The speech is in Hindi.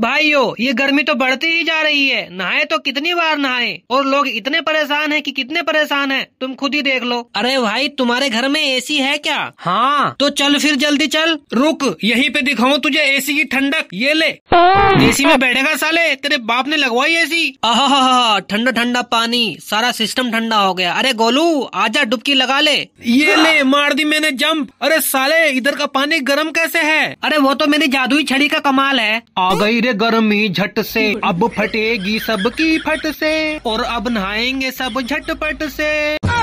भाइयों ये गर्मी तो बढ़ती ही जा रही है नहाए तो कितनी बार नहाए और लोग इतने परेशान हैं कि कितने परेशान हैं तुम खुद ही देख लो अरे भाई तुम्हारे घर में एसी है क्या हाँ तो चल फिर जल्दी चल रुक यहीं पे दिखाऊं तुझे एसी की ठंडक ये ले एसी में बैठेगा साले तेरे बाप ने लगवाई एसी आहा ठंडा ठंडा पानी सारा सिस्टम ठंडा हो गया अरे गोलू आजा डुबकी लगा ले ये ले मार दी मैंने जंप अरे साले इधर का पानी गर्म कैसे है अरे वो तो मेरी जादुई छड़ी का कमाल है आ गई रे गर्मी झट से अब फटेगी सबकी फट से और अब नहाएंगे सब झटपट से